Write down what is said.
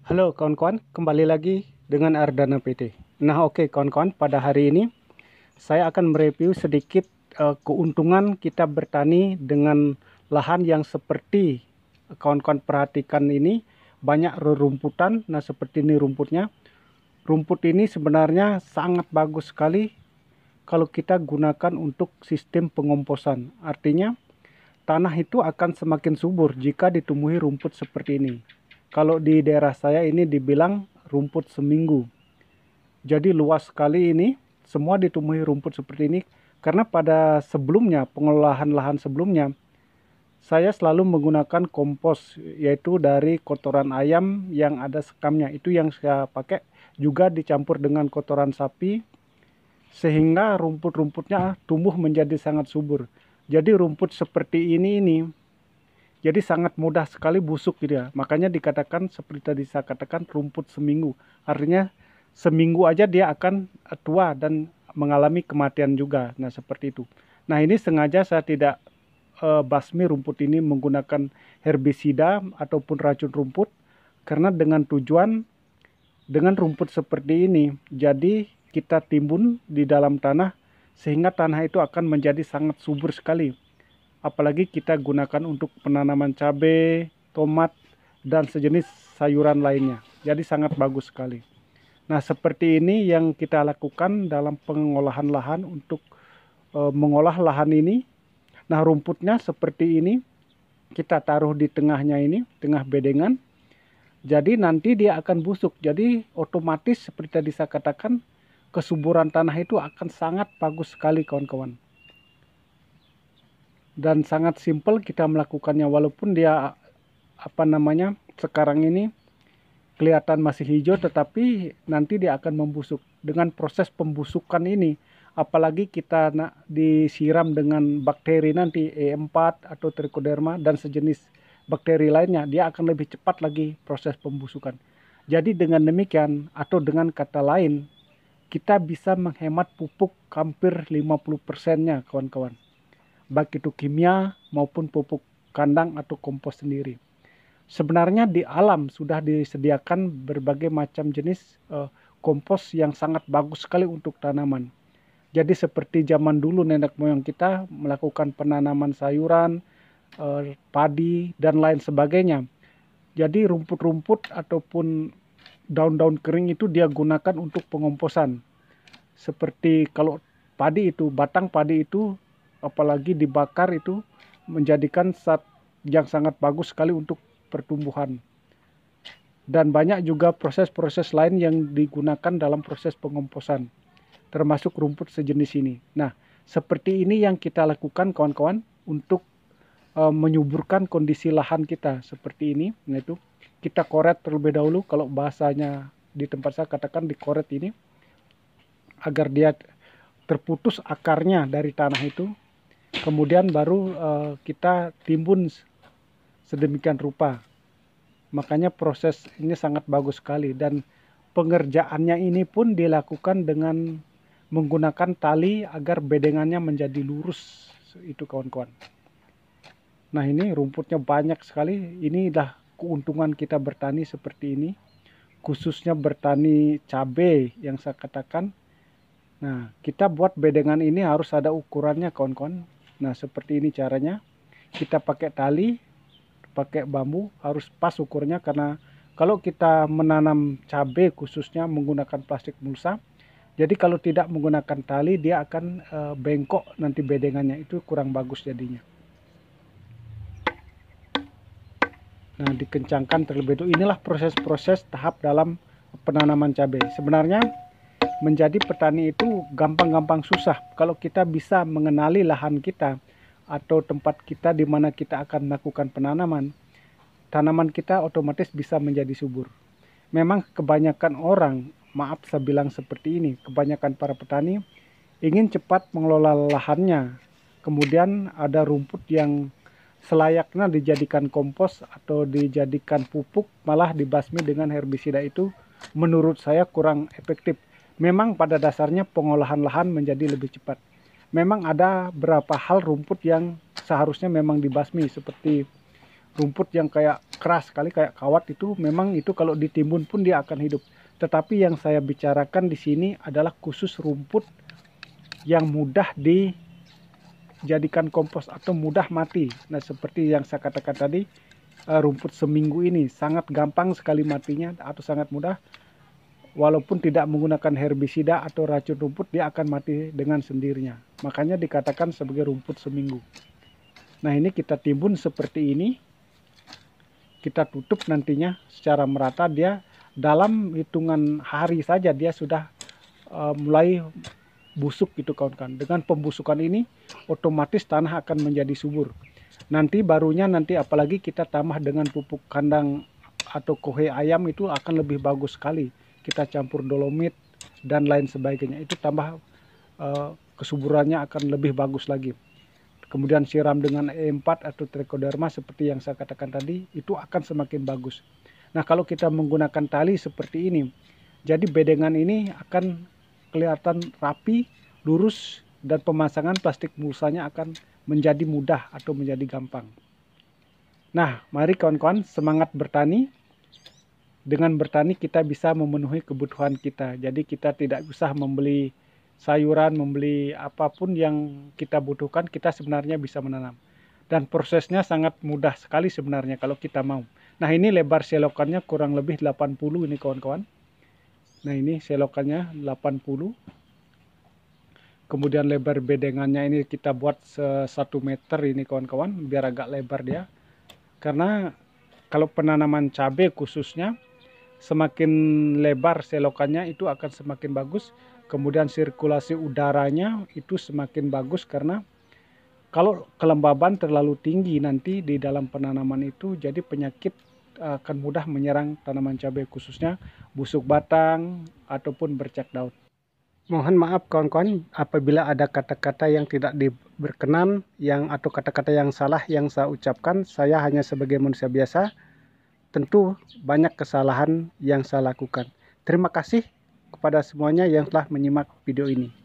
Halo kawan-kawan, kembali lagi dengan Ardana PT. Nah oke okay, kawan-kawan, pada hari ini saya akan mereview sedikit uh, keuntungan kita bertani dengan lahan yang seperti eh, kawan-kawan perhatikan ini banyak rerumputan. Nah seperti ini rumputnya. Rumput ini sebenarnya sangat bagus sekali kalau kita gunakan untuk sistem pengomposan. Artinya tanah itu akan semakin subur jika ditumbuhi rumput seperti ini. Kalau di daerah saya ini dibilang rumput seminggu. Jadi luas sekali ini, semua ditumbuhi rumput seperti ini karena pada sebelumnya pengolahan lahan sebelumnya saya selalu menggunakan kompos yaitu dari kotoran ayam yang ada sekamnya itu yang saya pakai juga dicampur dengan kotoran sapi sehingga rumput-rumputnya tumbuh menjadi sangat subur. Jadi rumput seperti ini ini jadi sangat mudah sekali busuk gitu ya. Makanya dikatakan seperti tadi saya katakan rumput seminggu. Artinya seminggu aja dia akan eh, tua dan mengalami kematian juga. Nah seperti itu. Nah ini sengaja saya tidak uh, basmi rumput ini menggunakan herbisida ataupun racun rumput karena dengan tujuan dengan rumput seperti ini jadi kita timbun di dalam tanah sehingga tanah itu akan menjadi sangat subur sekali apalagi kita gunakan untuk penanaman cabai, tomat, dan sejenis sayuran lainnya. Jadi sangat bagus sekali. Nah seperti ini yang kita lakukan dalam pengolahan lahan untuk e, mengolah lahan ini. Nah rumputnya seperti ini, kita taruh di tengahnya ini, tengah bedengan. Jadi nanti dia akan busuk. Jadi otomatis seperti tadi saya katakan, kesuburan tanah itu akan sangat bagus sekali kawan-kawan dan sangat simple kita melakukannya walaupun dia apa namanya sekarang ini kelihatan masih hijau tetapi nanti dia akan membusuk dengan proses pembusukan ini apalagi kita nak disiram dengan bakteri nanti E4 atau trichoderma dan sejenis bakteri lainnya dia akan lebih cepat lagi proses pembusukan jadi dengan demikian atau dengan kata lain kita bisa menghemat pupuk hampir 50 persennya kawan-kawan baik itu kimia maupun pupuk kandang atau kompos sendiri. Sebenarnya di alam sudah disediakan berbagai macam jenis uh, kompos yang sangat bagus sekali untuk tanaman. Jadi seperti zaman dulu nenek moyang kita melakukan penanaman sayuran, uh, padi dan lain sebagainya. Jadi rumput-rumput ataupun daun-daun kering itu dia gunakan untuk pengomposan. Seperti kalau padi itu, batang padi itu apalagi dibakar itu menjadikan zat yang sangat bagus sekali untuk pertumbuhan. Dan banyak juga proses-proses lain yang digunakan dalam proses pengomposan, termasuk rumput sejenis ini. Nah, seperti ini yang kita lakukan kawan-kawan untuk e, menyuburkan kondisi lahan kita seperti ini. yaitu nah, kita koret terlebih dahulu kalau bahasanya di tempat saya katakan di koret ini agar dia terputus akarnya dari tanah itu kemudian baru uh, kita timbun sedemikian rupa. Makanya proses ini sangat bagus sekali dan pengerjaannya ini pun dilakukan dengan menggunakan tali agar bedengannya menjadi lurus itu kawan-kawan. Nah ini rumputnya banyak sekali. Ini dah keuntungan kita bertani seperti ini. Khususnya bertani cabai yang saya katakan. Nah kita buat bedengan ini harus ada ukurannya kawan-kawan. Nah seperti ini caranya. Kita pakai tali, pakai bambu harus pas ukurnya karena kalau kita menanam cabai khususnya menggunakan plastik mulsa, jadi kalau tidak menggunakan tali dia akan eh, bengkok nanti bedengannya itu kurang bagus jadinya. Nah dikencangkan terlebih dahulu. Inilah proses-proses tahap dalam penanaman cabai. Sebenarnya menjadi petani itu gampang-gampang susah kalau kita bisa mengenali lahan kita atau tempat kita di mana kita akan melakukan penanaman tanaman kita otomatis bisa menjadi subur memang kebanyakan orang maaf saya bilang seperti ini kebanyakan para petani ingin cepat mengelola lahannya kemudian ada rumput yang selayaknya dijadikan kompos atau dijadikan pupuk malah dibasmi dengan herbisida itu menurut saya kurang efektif memang pada dasarnya pengolahan lahan menjadi lebih cepat. Memang ada beberapa hal rumput yang seharusnya memang dibasmi seperti rumput yang kayak keras sekali kayak kawat itu memang itu kalau ditimbun pun dia akan hidup. Tetapi yang saya bicarakan di sini adalah khusus rumput yang mudah dijadikan kompos atau mudah mati. Nah, seperti yang saya katakan tadi, eh, rumput seminggu ini sangat gampang sekali matinya atau sangat mudah walaupun tidak menggunakan herbisida atau racun rumput dia akan mati dengan sendirinya. Makanya dikatakan sebagai rumput seminggu. Nah ini kita timbun seperti ini. Kita tutup nantinya secara merata dia dalam hitungan hari saja dia sudah uh, mulai busuk gitu kawan-kawan. Dengan pembusukan ini otomatis tanah akan menjadi subur. Nanti barunya nanti apalagi kita tambah dengan pupuk kandang atau kohe ayam itu akan lebih bagus sekali kita campur dolomit dan lain sebagainya itu tambah uh, kesuburannya akan lebih bagus lagi kemudian siram dengan E4 atau trichoderma seperti yang saya katakan tadi itu akan semakin bagus nah kalau kita menggunakan tali seperti ini jadi bedengan ini akan kelihatan rapi lurus dan pemasangan plastik mulsanya akan menjadi mudah atau menjadi gampang nah mari kawan-kawan semangat bertani dengan bertani kita bisa memenuhi kebutuhan kita. Jadi kita tidak usah membeli sayuran, membeli apapun yang kita butuhkan, kita sebenarnya bisa menanam. Dan prosesnya sangat mudah sekali sebenarnya kalau kita mau. Nah ini lebar selokannya kurang lebih 80 ini kawan-kawan. Nah ini selokannya 80 kemudian lebar bedengannya ini kita buat 1 meter ini kawan-kawan biar agak lebar dia karena kalau penanaman cabai khususnya semakin lebar selokannya itu akan semakin bagus kemudian sirkulasi udaranya itu semakin bagus karena kalau kelembaban terlalu tinggi nanti di dalam penanaman itu jadi penyakit eh, akan mudah menyerang tanaman cabai khususnya busuk batang ataupun bercak daun. Mohon maaf kawan-kawan apabila ada kata-kata yang tidak diberkenan yang atau kata-kata yang salah yang saya ucapkan, saya hanya sebagai manusia biasa tentu banyak kesalahan yang saya lakukan. Terima kasih kepada semuanya yang telah menyimak video ini.